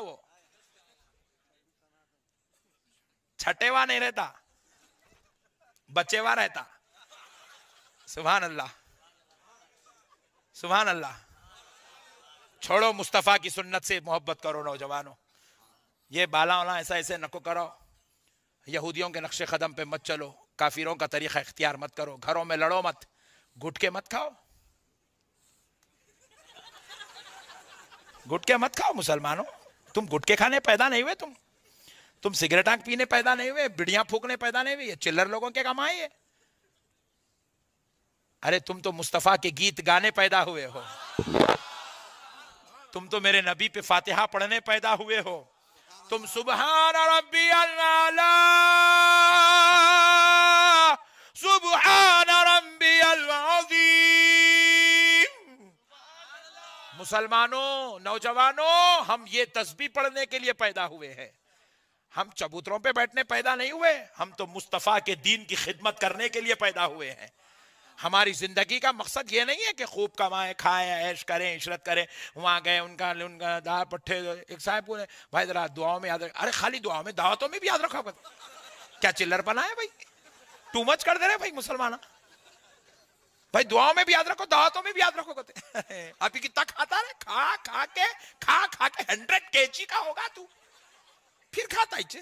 वो छठेवा नहीं रहता बचेवा रहता सुबहान अल्लाह सुबहान अल्लाह छोड़ो मुस्तफ़ा की सुन्नत से मोहब्बत करो नौजवानों ये बाला वाला ऐसा ऐसे नको करो यहूदियों के नक्शे कदम पे मत चलो काफिरों का तरीका इख्तियार मत करो घरों में लड़ो मत घुटके मत खाओ घुटके मत खाओ मुसलमानों तुम गुटके खाने पैदा नहीं हुए तुम तुम सिगरेट आंख पीने पैदा नहीं हुए बिड़िया फूकने पैदा नहीं हुए चिल्लर लोगों के काम आए अरे तुम तो मुस्तफ़ा के गीत गाने पैदा हुए हो तुम तो मेरे नबी पे फातिहा पढ़ने पैदा हुए हो तुम सुबह रब्बी सुबहान रब्बी मुसलमानों नौजवानों हम ये तस्बी पढ़ने के लिए पैदा हुए हैं हम चबूतरों पे बैठने पैदा नहीं हुए हम तो मुस्तफ़ा के दीन की खिदमत करने के लिए पैदा हुए हैं हमारी ज़िंदगी का मकसद ये नहीं है कि खूब कमाएं खाएं ऐश करें इशरत करें वहाँ गए उनका उनका दार पट्टे एक साहब बोले भाई ज़रा दुआओं में याद रख अरे खाली दुआओं में दावतों में भी याद रखा क्या चिल्लर बनाया भाई टू मच कर दे रहे भाई मुसलमान भाई दुआओं में भी याद रखो दावतों में भी याद रखो कहते अभी कितना खाता रहे खा खा के खा खा के हंड्रेड के का होगा तू फिर खाता है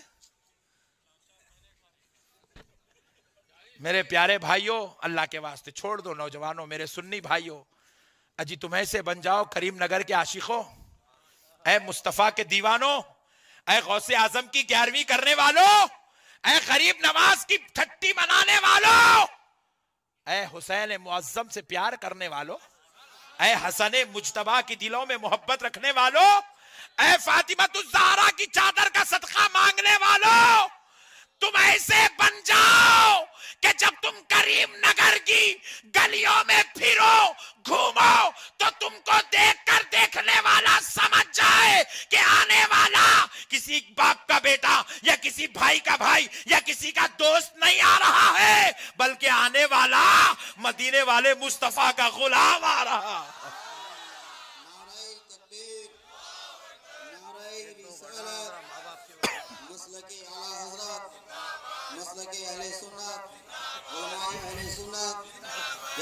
मेरे प्यारे भाइयों अल्लाह के वास्ते छोड़ दो नौजवानों मेरे सुन्नी भाइयों अजी तुम ऐसे बन जाओ करीम नगर के आशिको ए मुस्तफ़ा के दीवानों ए गौसे आजम की ग्यारहवीं करने वालों ए गरीब नवाज की छट्टी मनाने वालों ए हुसैन मुआजम से प्यार करने वालों ए हसन मुजतबा की दिलों में मोहब्बत रखने वालों ए फातिमा तुजहरा की चादर का सदका मांगने वालों तुम ऐसे बन जाओ कि जब तुम करीम नगर की गलियों में फिरो घूमो तो तुमको देखकर देखने वाला समझ जाए कि आने वाला किसी बाप का बेटा या किसी भाई का भाई या किसी का दोस्त नहीं आ रहा है बल्कि आने वाला मदीने वाले मुस्तफा का गुलाम आ रहा है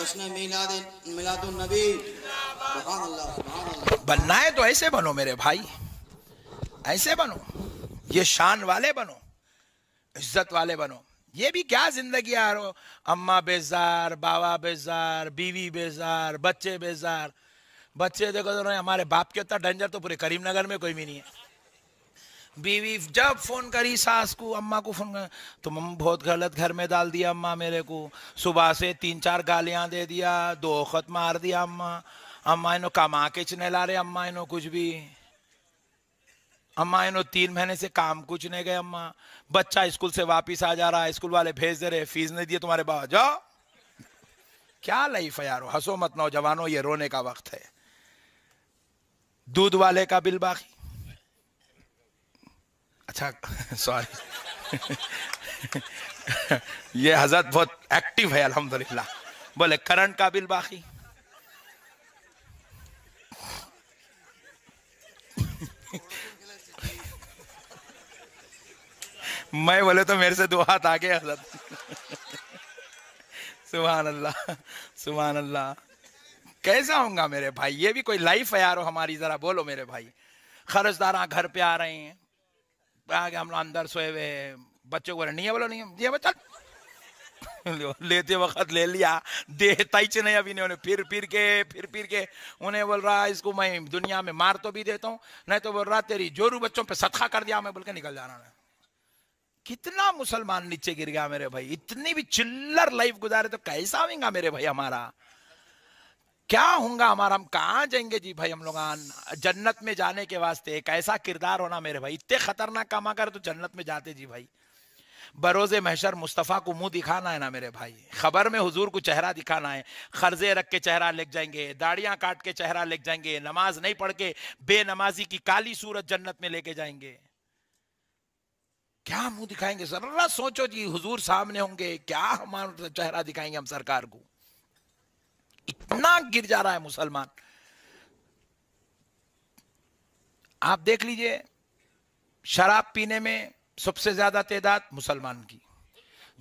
जश्न मिलाद मिलादुलनबी सुभान अल्लाह सुभान अल्लाह बनना है तो ऐसे बनो मेरे भाई ऐसे बनो ये शान वाले बनो इज्जत वाले बनो ये भी क्या जिंदगी यार हो अम्मा बेजार बाबा बेजार बीवी बेजार बच्चे बेजार बच्चे देखो तो हमारे बाप के उतना डेंजर तो पूरे करीमनगर में कोई भी नहीं है बीवी जब फ़ोन करी सास को अम्मा को फ़ोन कर तो मम बहुत गलत घर में डाल दिया अम्मा मेरे को सुबह से तीन चार गालियां दे दिया दो खत मार दिया अम्मा अम्मा इनो कमा के चने ला रहे अम्मा इनो कुछ भी अम्मा इनो तीन महीने से काम कुछ नहीं गए अम्मा बच्चा स्कूल से वापिस आ जा रहा है स्कूल वाले भेज दे रहे फीस नहीं दिए तुम्हारे बाबा जाओ क्या लाइफ है यारो हंसो मत नौजवानों ये रोने का वक्त है दूध वाले का बिल बाकी अच्छा सॉरी ये हजरत बहुत एक्टिव है अल्हम्दुलिल्लाह बोले करंट का बिल बाकी मैं बोले तो मेरे से दो हाथ गए हजरत सुबह अल्लाह सुबह अल्लाह कैसा होगा मेरे भाई ये भी कोई लाइफ है हो हमारी जरा बोलो मेरे भाई खर्चदारा घर पे आ रहे हैं आगे हम लोग अंदर सोए हुए बच्चों को नहीं है बोलो नहीं दिया बच्चा लेते वक्त ले लिया देता ही नहीं अभी नहीं फिर फिर के फिर फिर के उन्हें बोल रहा इसको मैं दुनिया में मार तो भी देता हूँ नहीं तो बोल रहा तेरी जोरू बच्चों पे सतखा कर दिया मैं बोल के निकल जा रहा कितना मुसलमान नीचे गिर गया मेरे भाई इतनी भी चिल्लर लाइफ गुजारे तो कैसा होगा मेरे भाई हमारा क्या होगा हमारा हम कहाँ जाएंगे जी भाई हम लोग जन्नत में जाने के वास्ते एक ऐसा किरदार होना मेरे भाई इतने खतरनाक काम कर तो जन्नत में जाते जी भाई बरोज महशर मुस्तफ़ा को मुंह दिखाना है ना मेरे भाई खबर में हुजूर को चेहरा दिखाना है खर्जे रख के चेहरा लेक जाएंगे दाढ़ियां काट के चेहरा लेक जाएंगे नमाज नहीं पढ़ के बेनमाजी की काली सूरत जन्नत में लेके जाएंगे क्या मुंह दिखाएंगे जरा सोचो जी हुजूर सामने होंगे क्या हमारा चेहरा दिखाएंगे हम सरकार को इतना गिर जा रहा है मुसलमान आप देख लीजिए शराब पीने में सबसे ज्यादा तादाद मुसलमान की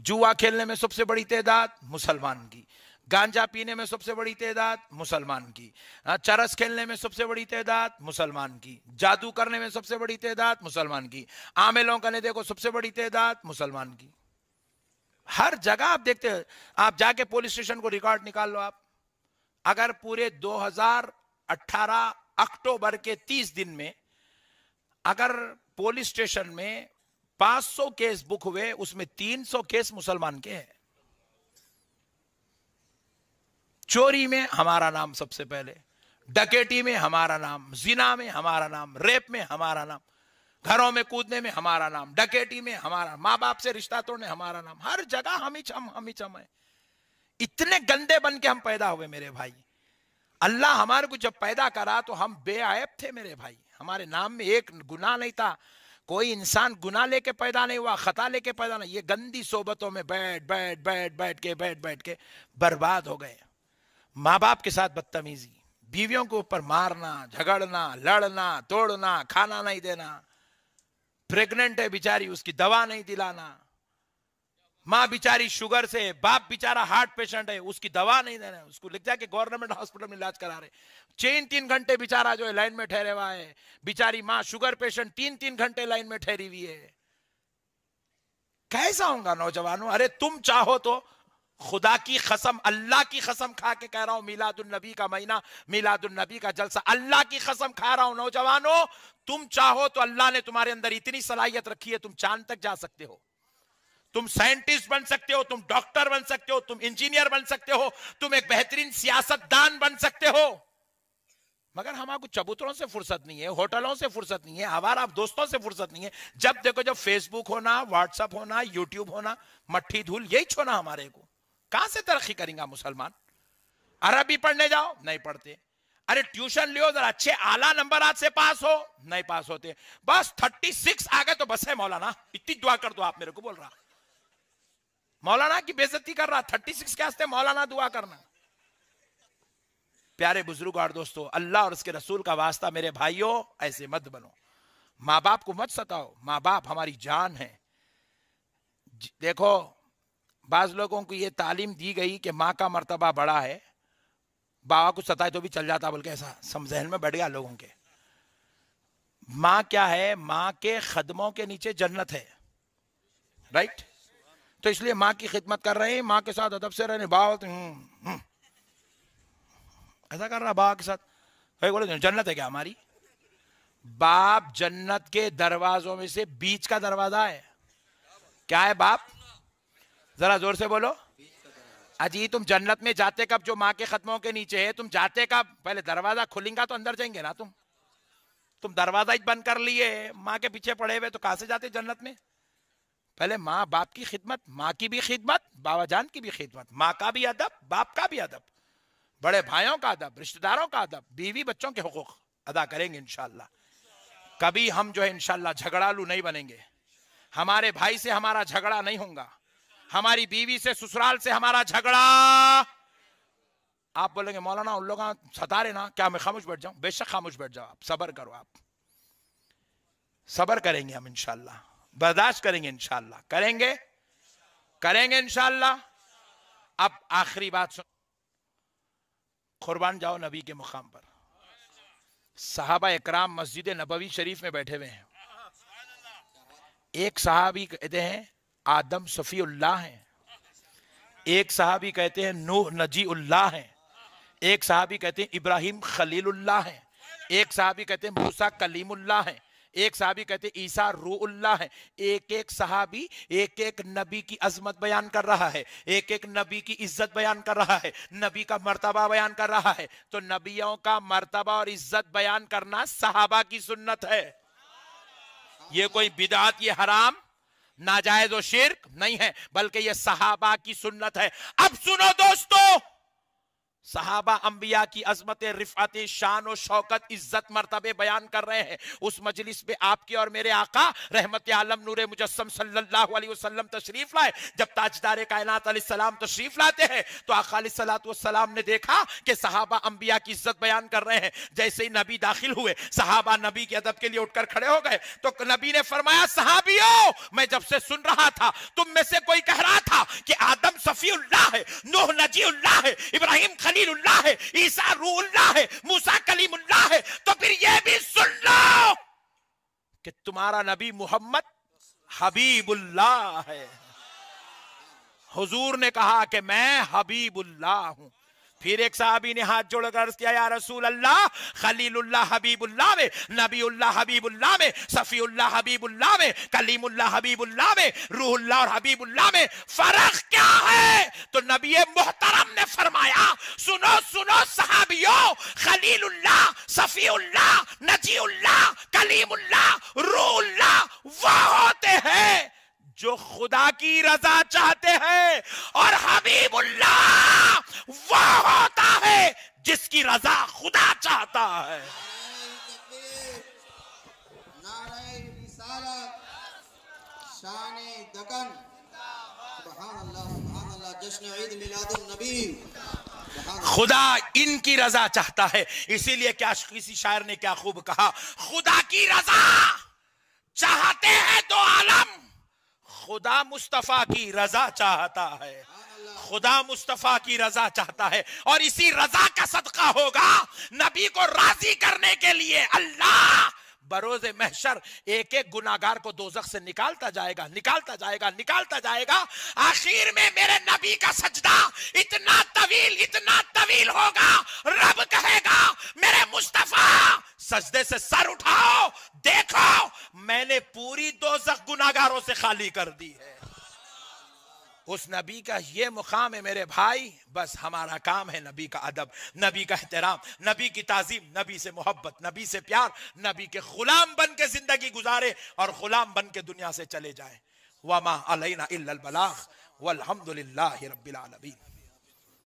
जुआ खेलने में सबसे बड़ी तादाद मुसलमान की गांजा पीने में सबसे बड़ी तादाद मुसलमान की हाँ, चरस खेलने में सबसे बड़ी तादाद मुसलमान की जादू करने में सबसे बड़ी तादाद मुसलमान की आमेलों का देखो सबसे बड़ी तादाद मुसलमान की हर जगह आप देखते हैं आप जाके पुलिस स्टेशन को रिकॉर्ड निकाल लो आप अगर पूरे 2018 अक्टूबर के 30 दिन में अगर पुलिस स्टेशन में 500 केस बुक हुए उसमें 300 केस मुसलमान के हैं चोरी में हमारा नाम सबसे पहले डकेटी में हमारा नाम जिना में हमारा नाम रेप में हमारा नाम घरों में कूदने में हमारा नाम डकेटी में हमारा माँ बाप से रिश्ता तोड़ने हमारा नाम हर जगह हम ही चम हम ही चम है इतने गंदे बन के हम पैदा हुए मेरे भाई अल्लाह हमारे को जब पैदा करा तो हम बेआब थे मेरे भाई हमारे नाम में एक गुना नहीं था कोई इंसान गुना लेके पैदा नहीं हुआ खता लेके पैदा नहीं ये गंदी सोबतों में बैठ बैठ बैठ बैठ के बैठ बैठ के बर्बाद हो गए माँ बाप के साथ बदतमीजी बीवियों के ऊपर मारना झगड़ना लड़ना तोड़ना खाना नहीं देना प्रेग्नेंट है बिचारी उसकी दवा नहीं दिलाना माँ बिचारी शुगर से बाप बिचारा हार्ट पेशेंट है उसकी दवा नहीं दे रहे उसको लिख जाके गवर्नमेंट हॉस्पिटल में इलाज करा रहे चेन तीन घंटे बिचारा जो है लाइन में ठहरे हुआ है बिचारी माँ शुगर पेशेंट तीन तीन घंटे लाइन में ठहरी हुई है कैसा होगा नौजवानों अरे तुम चाहो तो खुदा की कसम अल्लाह की कसम खा के कह रहा हूं मिलादुलनबी का महीना मिलादुलनबी का जलसा अल्लाह की कसम खा रहा हूं नौजवानों तुम चाहो तो अल्लाह ने तुम्हारे अंदर इतनी सलाहियत रखी है तुम चांद तक जा सकते हो तुम साइंटिस्ट बन सकते हो तुम डॉक्टर बन सकते हो तुम इंजीनियर बन सकते हो तुम एक बेहतरीन सियासतदान बन सकते हो मगर हमारे को चबूतरों से फुर्सत नहीं है होटलों से फुर्सत नहीं है हमारा आप दोस्तों से फुर्सत नहीं है जब देखो जब फेसबुक होना व्हाट्सअप होना यूट्यूब होना मट्ठी धूल यही छोना हमारे को कहां से तरक्की करेंगे मुसलमान अरबी पढ़ने जाओ नहीं पढ़ते अरे ट्यूशन लियो जरा अच्छे आला नंबर आज से पास हो नहीं पास होते बस थर्टी सिक्स आ गए तो बस है मौलाना इतनी दुआ कर दो आप मेरे को बोल रहा मौलाना की बेजती कर रहा थर्टी सिक्स के मौलाना दुआ करना प्यारे बुजुर्ग और दोस्तों अल्लाह और उसके रसूल का वास्ता मेरे भाइयों ऐसे मत बनो माँ बाप को मत सताओ माँ बाप हमारी जान है देखो बाज लोगों को यह तालीम दी गई कि माँ का मर्तबा बड़ा है बाबा को सताए तो भी चल जाता बोल के ऐसा समझहन में बैठ गया लोगों के माँ क्या है माँ के खदमों के नीचे जन्नत है राइट right? तो इसलिए माँ की खिदमत कर रहे हैं माँ के साथ अदब से रहने बावत तो, हम्म, हम्म। ऐसा कर रहा बा के साथ भाई बोले जन्नत है क्या हमारी बाप जन्नत के दरवाजों में से बीच का दरवाजा है क्या है बाप जरा जोर से बोलो अजी तुम जन्नत में जाते कब जो माँ के खत्मों के नीचे है तुम जाते कब पहले दरवाजा खुलेंगे तो अंदर जाएंगे ना तुम तुम दरवाजा ही बंद कर लिए माँ के पीछे पड़े हुए तो कहां से जाते जन्नत में पहले माँ बाप की खिदमत माँ की भी खिदमत बाबा जान की भी खिदमत माँ का भी अदब बाप का भी अदब बड़े भाइयों का अदब रिश्तेदारों का अदब बीवी बच्चों के हकूक अदा करेंगे इनशाला कभी हम जो है इनशाला झगड़ालू नहीं बनेंगे हमारे भाई से हमारा झगड़ा नहीं होगा हमारी बीवी से ससुराल से हमारा झगड़ा आप बोलेंगे मौलाना उन लोग सता रहे ना क्या मैं खामोश बैठ जाऊं बेशक खामोश बैठ जाओ आप सबर करो आप सबर करेंगे हम इनशाला बर्दाश्त करेंगे इंशाला करेंगे करेंगे इंशाला अब आखिरी बात सुन कुर्बान जाओ नबी के मुकाम पर साहबा इकराम मस्जिद नबवी शरीफ में बैठे हुए हैं एक साहबी कहते हैं आदम सफी उल्लाह हैं एक साहबी कहते हैं नूह उल्लाह हैं एक साहबी कहते हैं इब्राहिम खलील उल्लाह हैं एक साहबी कहते हैं मूसा उल्लाह हैं एक सहाबी कहते ईसा रूल्ला है एक एक सहाबी एक एक नबी की अजमत बयान कर रहा है एक एक नबी की इज्जत बयान कर रहा है नबी का मर्तबा बयान कर रहा है तो नबियों का मर्तबा और इज्जत बयान करना सहाबा की सुन्नत है ये कोई बिदात ये हराम नाजायज और शिरक नहीं है बल्कि ये सहाबा की सुन्नत है अब सुनो दोस्तों सहाबा अंबिया की अजमत रिफात शान और शौकत इज्जत मरतबे बयान कर रहे हैं उस मजलिस पे आपके और मेरे आका रहमत आलम नूर मुजस्म सल्लाम तशरीफ लाए जब ताजदार कायनात सलाम तशरीफ लाते हैं तो आकाम ने देखा कि सहाबा अंबिया की इज्जत बयान कर रहे हैं जैसे ही नबी दाखिल हुए सहाबा नबी के अदब के लिए उठकर खड़े हो गए तो नबी ने फरमाया सहाबियो मैं जब से सुन रहा था तुम में से कोई कह रहा था कि आदम सफी है नोह नजी है इब्राहिम खली खलीलुल्लाह है ईसा रूहुल्लाह है मूसा कलीमुल्लाह है तो फिर यह भी सुन लो कि तुम्हारा नबी मोहम्मद हबीबुल्लाह है हुजूर ने कहा कि मैं हबीबुल्लाह हूं फिर एक साहबी ने हाथ जोड़कर किया या रसूल अल्लाह खलीलुल्लाह हबीबुल्लाह में नबीउल्लाह हबीबुल्लाह में सफ़ीउल्लाह हबीबुल्लाह में कलीमुल्लाह हबीबुल्लाह में रूहुल्लाह और हबीबुल्लाह में फर्क क्या है तो नबी मोहतरम ने फरमाया सुनो सुनो सहाबियो खलीलुल्लाह सफ़ीउल्लाह नजीउल्लाह कलीमुल्लाह रूहुल्लाह वह होते हैं जो खुदा की रजा चाहते हैं और हबीबुल्ला वो होता है जिसकी रजा खुदा चाहता है खुदा इनकी रजा चाहता है इसीलिए क्या किसी शायर ने क्या खूब कहा खुदा की रजा चाहते हैं तो आलम खुदा मुस्तफ़ा की रजा चाहता है खुदा मुस्तफ़ा की रजा चाहता है और इसी रजा का सदका होगा नबी को राजी करने के लिए अल्लाह बरोज महशर एक एक गुनागार को दोजख से निकालता जाएगा निकालता जाएगा निकालता जाएगा आखिर में मेरे नबी का सजदा इतना तवील इतना तवील होगा रब कहेगा मेरे मुस्तफा सजदे से सर उठाओ देखो मैं ने पूरी दोजख गुनागारों से खाली कर दी है उस नबी का ये मुकाम है मेरे भाई बस हमारा काम है नबी का अदब नबी का एहतराम नबी की ताजीम नबी से मोहब्बत नबी से प्यार नबी के गुलाम बन के ज़िंदगी गुजारे और ग़ुलाम बन के दुनिया से चले जाए वमा अलैना इल्लल बलाग वल्हम्दुलिल्लाहि रब्बिल आलमीन